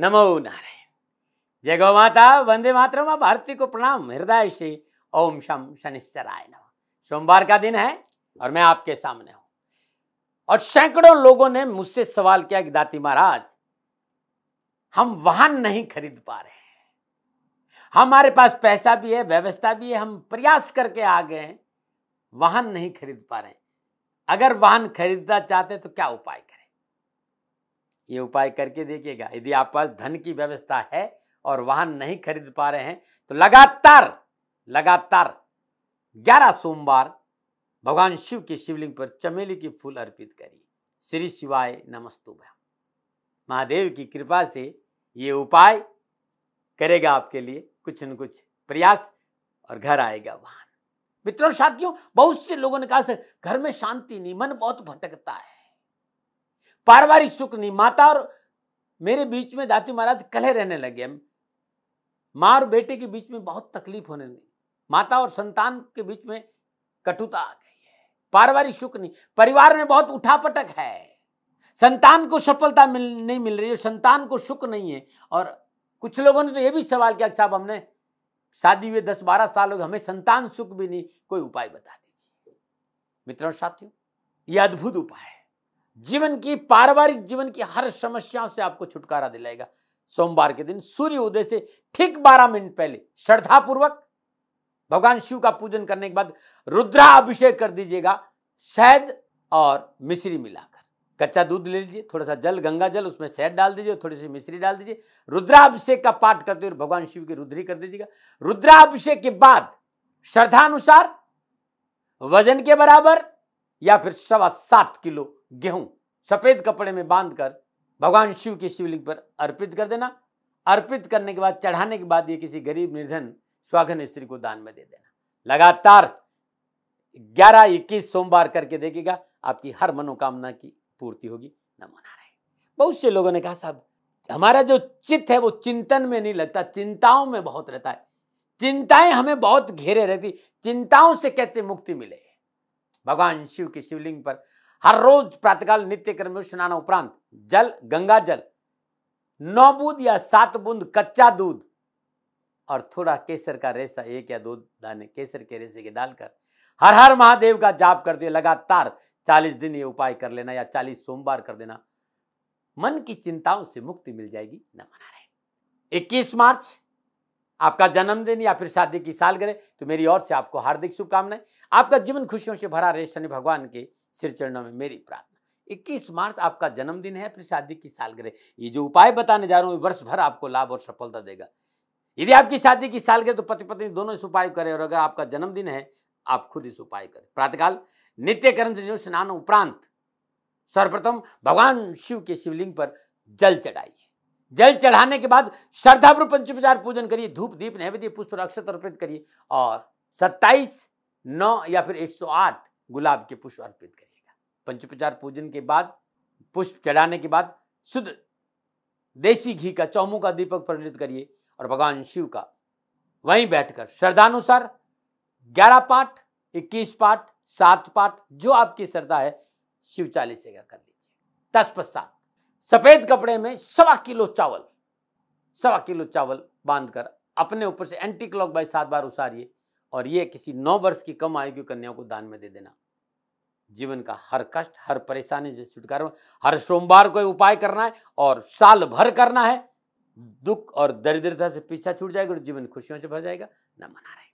नमो नारायण जय गौ माता वंदे मातरम भारती को प्रणाम हृदय से ओम शम शनिश्चराय नम सोमवार का दिन है और मैं आपके सामने हूं और सैकड़ों लोगों ने मुझसे सवाल किया कि दाती महाराज हम वाहन नहीं खरीद पा रहे हमारे पास पैसा भी है व्यवस्था भी है हम प्रयास करके आ गए वाहन नहीं खरीद पा रहे अगर वाहन खरीदना चाहते तो क्या उपाय ये उपाय करके देखिएगा यदि आप पास धन की व्यवस्था है और वाहन नहीं खरीद पा रहे हैं तो लगातार लगातार ग्यारह सोमवार भगवान शिव के शिवलिंग पर चमेली के फूल अर्पित करिए श्री शिवाय नमस्तु महादेव की कृपा से ये उपाय करेगा आपके लिए कुछ न कुछ प्रयास और घर आएगा वाहन मित्रों साथियों बहुत से लोगों ने कहा सर घर में शांति नहीं मन बहुत भटकता है पारिवारिक सुख नहीं माता और मेरे बीच में दाती महाराज कलह रहने लगे माँ और बेटे के बीच में बहुत तकलीफ होने लगी माता और संतान के बीच में कटुता आ गई है पारिवारिक सुख नहीं परिवार में बहुत उठापटक है संतान को सफलता मिल नहीं मिल रही है संतान को सुख नहीं है और कुछ लोगों ने तो ये भी सवाल किया कि साहब हमने शादी हुए दस बारह साल हो गए हमें संतान सुख भी नहीं कोई उपाय बता दीजिए मित्रों साथियों ये अद्भुत उपाय है जीवन की पारिवारिक जीवन की हर समस्याओं से आपको छुटकारा दिलाएगा सोमवार के दिन सूर्य उदय से ठीक बारह मिनट पहले श्रद्धापूर्वक भगवान शिव का पूजन करने के बाद रुद्रा अभिषेक कर दीजिएगा शहद और मिश्री मिलाकर कच्चा दूध ले लीजिए थोड़ा सा जल गंगा जल उसमें शहद डाल दीजिए थोड़ी सी मिश्री डाल दीजिए रुद्राभिषेक का पाठ करते हुए भगवान शिव की रुद्री कर दीजिएगा रुद्राभिषेक के बाद श्रद्धानुसार वजन के बराबर या फिर सवा सात किलो गेहूं सफेद कपड़े में बांधकर भगवान शिव के शिवलिंग पर अर्पित कर देना अर्पित करने के बाद चढ़ाने के बाद ये किसी गरीब निर्धन स्वाघन स्त्री को दान में दे देना लगातार ग्यारह इक्कीस सोमवार करके देखेगा आपकी हर मनोकामना की पूर्ति होगी न मना रहे बहुत से लोगों ने कहा साहब हमारा जो चित्त है वो चिंतन में नहीं लगता चिंताओं में बहुत रहता है चिंताएं हमें बहुत घेरे रहती चिंताओं से कैसे मुक्ति मिले भगवान शिव के शिवलिंग पर हर रोज રોજ नित्य क्रम में स्नान उपरांत जल गंगा जल नौ बूंद या सात बूंद कच्चा दूध और थोड़ा केसर का रेसा एक या दो दाने केसर के रेसे के डालकर हर हर महादेव का जाप करते हुए लगातार चालीस दिन ये उपाय कर लेना या चालीस सोमवार कर देना मन की चिंताओं से मुक्ति मिल जाएगी न मना रहे इक्कीस मार्च आपका जन्मदिन या फिर शादी की सालगिरह तो मेरी ओर से आपको हार्दिक शुभकामनाएं आपका जीवन खुशियों से भरा रहे शनि भगवान के श्री चरणों में मेरी प्रार्थना 21 मार्च आपका जन्मदिन है अपनी शादी की सालगिरह ये जो उपाय बताने जा रहा हूँ वर्ष भर आपको लाभ और सफलता देगा यदि आपकी शादी की सालगिरह तो पति पत्नी दोनों इस उपाय करें और अगर आपका जन्मदिन है आप खुद इस उपाय करें प्रातकाल नित्य कर्म स्नान उपरांत सर्वप्रथम भगवान शिव के शिवलिंग पर जल चढ़ाइए जल चढ़ाने के बाद श्रद्धाभ्र पंचोपचार पूजन करिए धूप दीप नैवेद्य पुष्प अक्षत अर्पित करिए और 27 नौ या फिर 108 गुलाब के पुष्प अर्पित करिए पंचोपचार पूजन के बाद पुष्प चढ़ाने के बाद शुद्ध देसी घी का चौमू का दीपक प्रज्वलित करिए और भगवान शिव का वहीं बैठकर श्रद्धानुसार ग्यारह पाठ इक्कीस पाठ सात पाठ जो आपकी श्रद्धा है शिव चालीसे का कर लीजिए तत्पश्चात सफेद कपड़े में सवा किलो चावल सवा किलो चावल बांधकर अपने ऊपर से एंटी क्लॉक बाई सात बार उसारिए और ये किसी नौ वर्ष की कम आयु की कन्याओं को दान में दे देना जीवन का हर कष्ट हर परेशानी से छुटकारा हर सोमवार को उपाय करना है और साल भर करना है दुख और दरिद्रता से पीछा छूट जाएगा और जीवन खुशियों से भर जाएगा न मना रहे